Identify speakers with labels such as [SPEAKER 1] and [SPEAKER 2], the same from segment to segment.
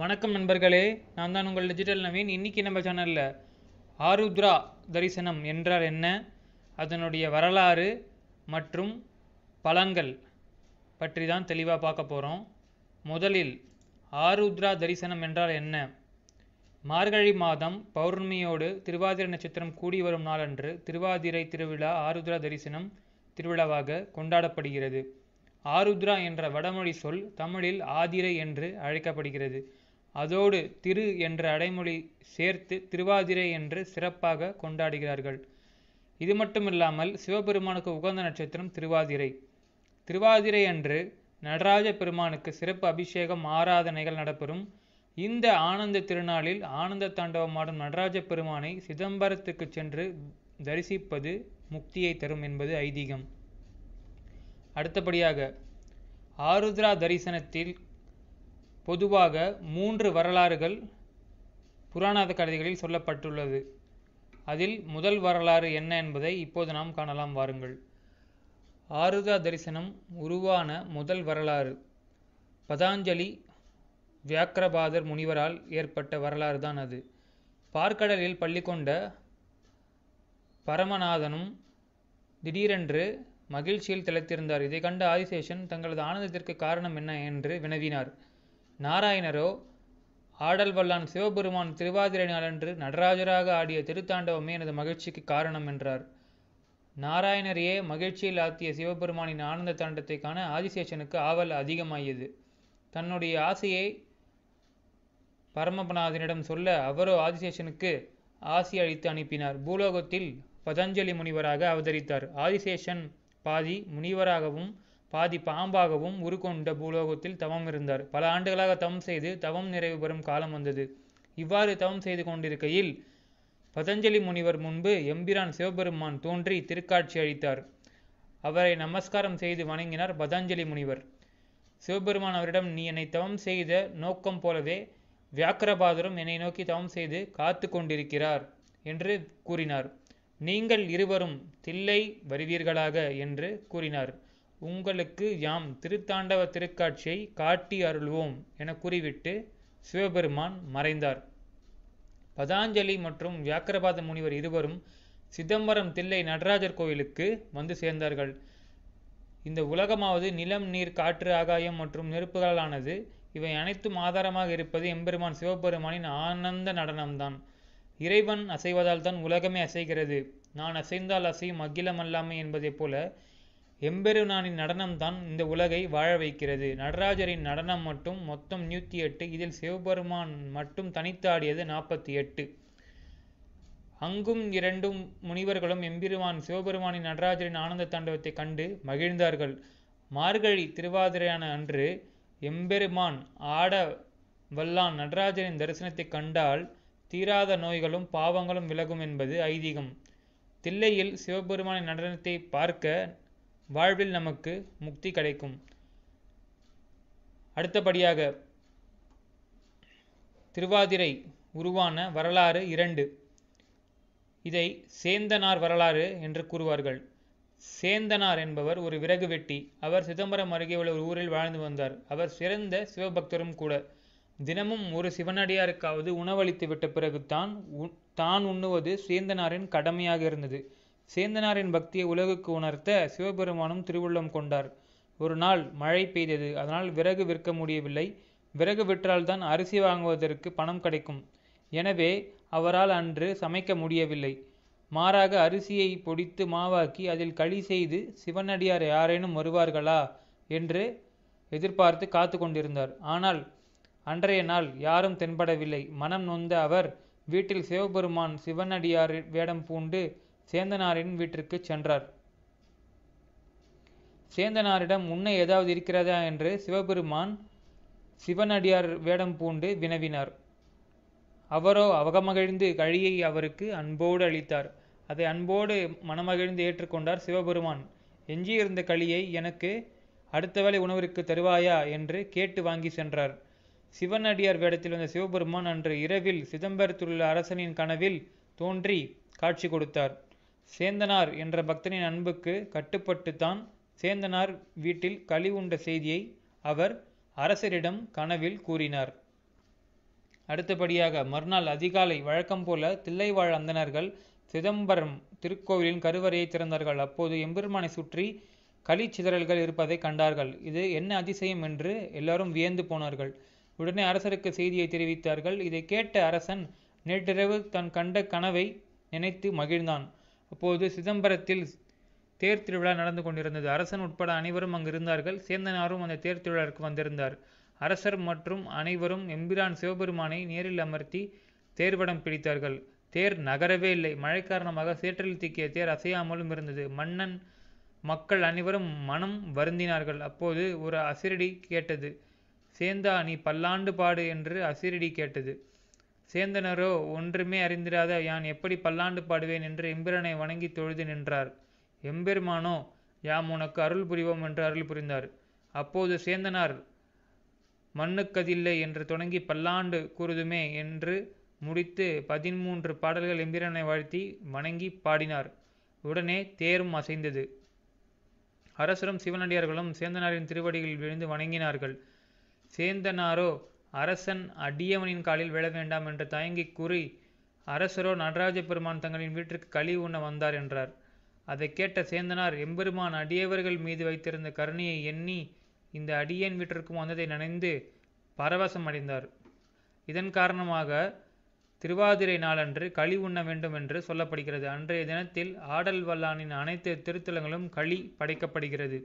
[SPEAKER 1] வணக்கம் நண்பர்களே நான் தான் உங்கள் டிஜிட்டல் நவீன் இன்றைக்கி நம்ம சேனலில் ஆருத்ரா தரிசனம் என்றால் என்ன அதனுடைய வரலாறு மற்றும் பலன்கள் பற்றி தான் தெளிவாக பார்க்க போகிறோம் முதலில் ஆருத்ரா தரிசனம் என்றால் என்ன மார்கழி மாதம் பௌர்ணமியோடு திருவாதிரை நட்சத்திரம் கூடி வரும் நாளன்று திருவாதிரை திருவிழா ஆருத்ரா தரிசனம் திருவிழாவாக கொண்டாடப்படுகிறது ஆருத்ரா என்ற வடமொழி சொல் தமிழில் ஆதிரை என்று அழைக்கப்படுகிறது அதோடு திரு என்ற அடைமொழி சேர்த்து திருவாதிரை என்று சிறப்பாக கொண்டாடுகிறார்கள் இது மட்டுமில்லாமல் சிவபெருமானுக்கு உகந்த நட்சத்திரம் திருவாதிரை திருவாதிரை அன்று நடராஜ பெருமானுக்கு சிறப்பு அபிஷேகம் ஆராதனைகள் நடைபெறும் இந்த ஆனந்த திருநாளில் ஆனந்த தாண்டவமாடும் நடராஜ பெருமானை சிதம்பரத்துக்கு சென்று தரிசிப்பது முக்தியை தரும் என்பது ஐதீகம் அடுத்தபடியாக ஆருத்ரா தரிசனத்தில் பொதுவாக மூன்று வரலாறுகள் புராணாத கதைகளில் சொல்லப்பட்டுள்ளது அதில் முதல் வரலாறு என்ன என்பதை இப்போது நாம் காணலாம் வாருங்கள் ஆருதா தரிசனம் உருவான முதல் வரலாறு பதாஞ்சலி வியாக்கிரபாதர் முனிவரால் ஏற்பட்ட வரலாறு தான் அது பார்க்கடலில் பள்ளி கொண்ட பரமநாதனும் திடீரென்று மகிழ்ச்சியில் திளைத்திருந்தார் இதை கண்ட ஆதிசேஷன் தங்களது ஆனந்தத்திற்கு காரணம் என்ன என்று வினவினார் நாராயணரோ ஆடல்வல்லான் சிவபெருமான் திருவாதிரை நாளன்று நடராஜராக ஆடிய திருத்தாண்டவமே எனது மகிழ்ச்சிக்கு காரணம் என்றார் நாராயணரையே மகிழ்ச்சியில் ஆத்திய சிவபெருமானின் ஆனந்த தாண்டத்தை காண ஆதிசேஷனுக்கு ஆவல் அதிகமாகியது தன்னுடைய ஆசையை பரமபநாதனிடம் சொல்ல அவரோ ஆதிசேஷனுக்கு ஆசி அளித்து அனுப்பினார் பூலோகத்தில் பதஞ்சலி முனிவராக அவதரித்தார் ஆதிசேஷன் பாதி முனிவராகவும் பாதி பாம்பாகவும் உருக்கொண்ட பூலோகத்தில் தவம் இருந்தார் பல ஆண்டுகளாக தவம் செய்து தவம் நிறைவு பெறும் காலம் வந்தது இவ்வாறு தவம் செய்து கொண்டிருக்கையில் பதஞ்சலி முனிவர் முன்பு எம்பிரான் சிவபெருமான் தோன்றி திருக்காட்சி அளித்தார் அவரை நமஸ்காரம் செய்து வணங்கினார் பதஞ்சலி முனிவர் சிவபெருமான் அவரிடம் நீ என்னை தவம் செய்த நோக்கம் போலவே வியாக்கிரபாதரும் என்னை நோக்கி தவம் செய்து காத்து கொண்டிருக்கிறார் என்று கூறினார் நீங்கள் இருவரும் தில்லை வருவீர்களாக என்று கூறினார் உங்களுக்கு யாம் திருத்தாண்டவ திருக்காட்சியை காட்டி அருள்வோம் என கூறிவிட்டு சிவபெருமான் மறைந்தார் பதாஞ்சலி மற்றும் வியாக்கிரபாத முனிவர் இருவரும் சிதம்பரம் தில்லை நடராஜர் கோயிலுக்கு வந்து சேர்ந்தார்கள் இந்த உலகமாவது நிலம் நீர் காற்று ஆகாயம் மற்றும் நெருப்புகளாலானது இவை அனைத்தும் ஆதாரமாக இருப்பது எம்பெருமான் சிவபெருமானின் ஆனந்த நடனம்தான் இறைவன் அசைவதால் தான் உலகமே அசைகிறது நான் அசைந்தால் அசையும் அகிலமல்லாமை என்பதைப் போல எம்பெருநானின் நடனம்தான் இந்த உலகை வாழ வைக்கிறது நடராஜரின் நடனம் மட்டும் மொத்தம் நூற்றி எட்டு இதில் சிவபெருமான் மட்டும் தனித்தாடியது நாற்பத்தி எட்டு அங்கும் இரண்டும் முனிவர்களும் எம்பெருமான் சிவபெருமானின் நடராஜரின் ஆனந்த தாண்டவத்தை கண்டு மகிழ்ந்தார்கள் மார்கழி திருவாதிரையான அன்று எம்பெருமான் ஆட வல்லான் நடராஜரின் தரிசனத்தை கண்டால் தீராத நோய்களும் பாவங்களும் விலகும் என்பது ஐதீகம் தில்லையில் சிவபெருமானின் நடனத்தை பார்க்க வாழ்வில் நமக்கு முக்தி கிடைக்கும் அடுத்தபடியாக திருவாதிரை உருவான வரலாறு இரண்டு இதை சேந்தனார் வரலாறு என்று கூறுவார்கள் சேந்தனார் என்பவர் ஒரு விறகு வெட்டி அவர் சிதம்பரம் அருகே உள்ள ஒரு ஊரில் வாழ்ந்து வந்தார் அவர் சிறந்த சிவபக்தரும் கூட தினமும் ஒரு சிவனடியாருக்காவது உணவளித்து விட்ட பிறகுதான் தான் உண்ணுவது சேந்தனாரின் கடமையாக இருந்தது சேந்தனாரின் பக்தியை உலகுக்கு உணர்த்த சிவபெருமானும் திருவுள்ளம் கொண்டார் ஒரு நாள் மழை பெய்தது அதனால் விறகு விற்க முடியவில்லை விறகு விற்றால்தான் அரிசி வாங்குவதற்கு பணம் கிடைக்கும் எனவே அவரால் அன்று சமைக்க முடியவில்லை மாறாக அரிசியை பொடித்து மாவாக்கி அதில் களி செய்து சிவனடியார் யாரேனும் வருவார்களா என்று எதிர்பார்த்து காத்து கொண்டிருந்தார் ஆனால் அன்றைய நாள் யாரும் தென்படவில்லை மனம் நொந்த அவர் வீட்டில் சிவபெருமான் சிவனடியார் வேடம் பூண்டு சேந்தனாரின் வீட்டிற்கு சென்றார் சேந்தனாரிடம் உன்னை ஏதாவது இருக்கிறதா என்று சிவபெருமான் சிவனடியார் வேடம் பூண்டு வினவினார் அவரோ அவகமகிழ்ந்து கழியை அவருக்கு அன்போடு அளித்தார் அதை அன்போடு மனமகிழ்ந்து ஏற்றுக்கொண்டார் சிவபெருமான் எஞ்சியிருந்த களியை எனக்கு அடுத்த வேளை உணவிற்கு தருவாயா என்று கேட்டு வாங்கி சென்றார் சிவனடியார் வேடத்தில் வந்த சிவபெருமான் அன்று இரவில் சிதம்பரத்தில் உள்ள அரசனின் கனவில் தோன்றி காட்சி கொடுத்தார் சேந்தனார் என்ற பக்தனின் அன்புக்கு கட்டுப்பட்டுத்தான் சேந்தனார் வீட்டில் களி உண்ட செய்தியை அவர் அரசரிடம் கனவில் கூறினார் அடுத்தபடியாக மறுநாள் அதிகாலை வழக்கம் போல தில்லைவாழ் அந்தனர்கள் சிதம்பரம் திருக்கோவிலின் கருவறையை திறந்தார்கள் அப்போது எம்பெருமானை சுற்றி களி சிதறல்கள் இருப்பதை கண்டார்கள் இது என்ன அதிசயம் என்று எல்லாரும் வியந்து போனார்கள் உடனே அரசருக்கு செய்தியை தெரிவித்தார்கள் இதை கேட்ட அரசன் நேற்றிரவு தன் கண்ட கனவை நினைத்து மகிழ்ந்தான் அப்போது சிதம்பரத்தில் தேர் திருவிழா நடந்து கொண்டிருந்தது அரசன் உட்பட அனைவரும் அங்கு இருந்தார்கள் சேந்தனாரும் அந்த தேர் திருவிழாவிற்கு வந்திருந்தார் அரசர் மற்றும் அனைவரும் எம்பிரான் சிவபெருமானை நேரில் அமர்த்தி தேர்வடம் பிடித்தார்கள் தேர் நகரவே இல்லை மழை காரணமாக சேற்றில் திக்கிய தேர் அசையாமலும் இருந்தது மன்னன் மக்கள் அனைவரும் மனம் வருந்தினார்கள் அப்போது ஒரு அசிரடி கேட்டது சேந்தா நீ பல்லாண்டு பாடு என்று அசிரடி கேட்டது சேந்தனரோ ஒன்றுமே அறிந்திராத யான் எப்படி பல்லாண்டு பாடுவேன் என்று எம்பிரனை வணங்கி தொழுது நின்றார் எம்பெருமானோ யாம் உனக்கு அருள் புரிவோம் என்று அருள் புரிந்தார் அப்போது சேந்தனார் மண்ணுக்கதில்லை என்று தொடங்கி பல்லாண்டு கூறுதுமே என்று முடித்து பதிமூன்று பாடல்கள் எம்பிரனை வாழ்த்தி வணங்கி பாடினார் உடனே தேரும் அசைந்தது அரசரும் சிவனடியார்களும் சேந்தனாரின் திருவடிகளில் விழுந்து வணங்கினார்கள் சேந்தனாரோ அரசன் அடியவனின் காலில் விழ வேண்டாம் என்று தயங்கி கூறி அரசரோ நடராஜ பெருமான் தங்களின் வீட்டிற்கு களி உண்ண வந்தார் என்றார் அதை கேட்ட சேந்தனார் எம்பெருமான் அடியவர்கள் மீது வைத்திருந்த கருணையை எண்ணி இந்த அடியேன் வீட்டிற்கும் வந்ததை நினைந்து பரவசம் அடைந்தார் இதன் காரணமாக திருவாதிரை நாளன்று களி உண்ண வேண்டும் என்று சொல்லப்படுகிறது அன்றைய தினத்தில் ஆடல் வல்லானின் அனைத்து திருத்தலங்களும் களி படைக்கப்படுகிறது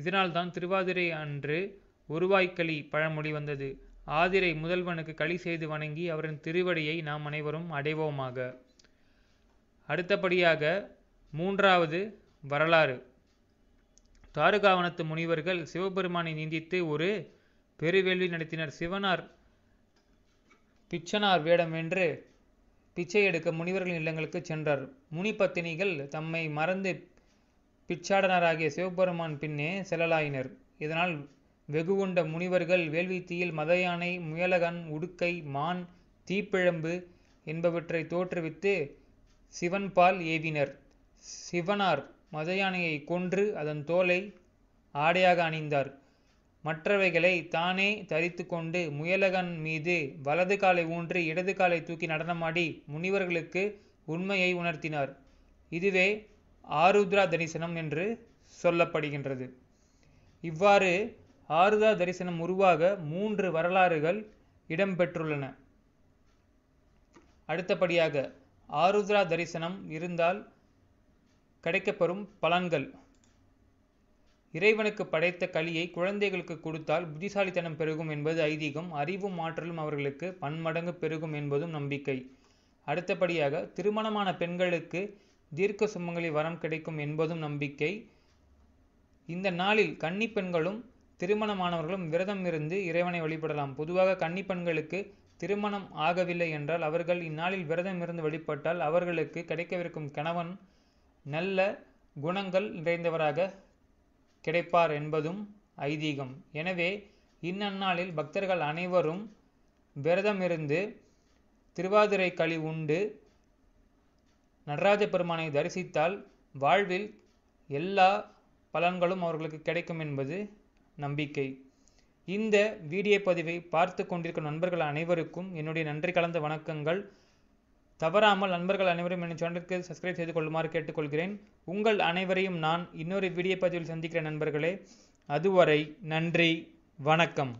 [SPEAKER 1] இதனால்தான் திருவாதிரை அன்று உருவாய்க்களி பழமொழி வந்தது ஆதிரை முதல்வனுக்கு களி செய்து வணங்கி அவரின் திருவடியை நாம் அனைவரும் அடைவோமாக அடுத்தபடியாக மூன்றாவது வரலாறு தாருகாவனத்து முனிவர்கள் சிவபெருமானை நிந்தித்து ஒரு பெருவேள்வி நடத்தினர் சிவனார் பிச்சனார் வேடம் என்று பிச்சை எடுக்க முனிவர்களின் இல்லங்களுக்கு சென்றார் முனி பத்தினிகள் தம்மை மறந்து பிச்சாடனராகிய சிவபெருமான் பின்னே செல்லலாயினர் இதனால் வெகுகொண்ட முனிவர்கள் வேள்வித்தீயில் மதயானை முயலகன் உடுக்கை மான் தீப்பிழம்பு என்பவற்றை தோற்றுவித்து சிவன்பால் ஏவினர் சிவனார் மதயானையை கொன்று அதன் தோலை ஆடையாக அணிந்தார் மற்றவைகளை தானே தரித்து கொண்டு முயலகன் மீது வலது காலை ஊன்றி இடது காலை தூக்கி நடனமாடி முனிவர்களுக்கு உண்மையை உணர்த்தினார் இதுவே ஆருத்ரா தரிசனம் என்று சொல்லப்படுகின்றது இவ்வாறு ஆருதா தரிசனம் உருவாக மூன்று வரலாறுகள் இடம்பெற்றுள்ளன அடுத்தபடியாக ஆருத்ரா தரிசனம் இருந்தால் கிடைக்கப்பெறும் பலன்கள் இறைவனுக்கு படைத்த களியை குழந்தைகளுக்கு கொடுத்தால் புத்திசாலித்தனம் பெருகும் என்பது ஐதீகம் அறிவும் ஆற்றலும் அவர்களுக்கு பன்மடங்கு பெருகும் என்பதும் நம்பிக்கை அடுத்தபடியாக திருமணமான பெண்களுக்கு தீர்க்க சுமங்களில் வரம் கிடைக்கும் என்பதும் நம்பிக்கை இந்த நாளில் கன்னி பெண்களும் திருமணமானவர்களும் விரதம் இருந்து இறைவனை வழிபடலாம் பொதுவாக கன்னிப்பெண்களுக்கு திருமணம் ஆகவில்லை என்றால் அவர்கள் இந்நாளில் விரதம் இருந்து வழிபட்டால் அவர்களுக்கு கிடைக்கவிருக்கும் கணவன் நல்ல குணங்கள் நிறைந்தவராக கிடைப்பார் என்பதும் ஐதீகம் எனவே இந்நன்னாளில் பக்தர்கள் அனைவரும் விரதமிருந்து திருவாதிரை களி உண்டு நடராஜ பெருமானை தரிசித்தால் வாழ்வில் எல்லா பலன்களும் அவர்களுக்கு கிடைக்கும் என்பது நம்பிக்கை இந்த வீடியோ பதிவை பார்த்து கொண்டிருக்கும் நண்பர்கள் அனைவருக்கும் என்னுடைய நன்றி கலந்த வணக்கங்கள் தவறாமல் நண்பர்கள் அனைவரும் என் சேனலுக்கு சப்ஸ்கிரைப் செய்து கொள்ளுமாறு கேட்டுக்கொள்கிறேன் உங்கள் அனைவரையும் நான் இன்னொரு வீடியோ பதிவில் சந்திக்கிற நண்பர்களே அதுவரை நன்றி வணக்கம்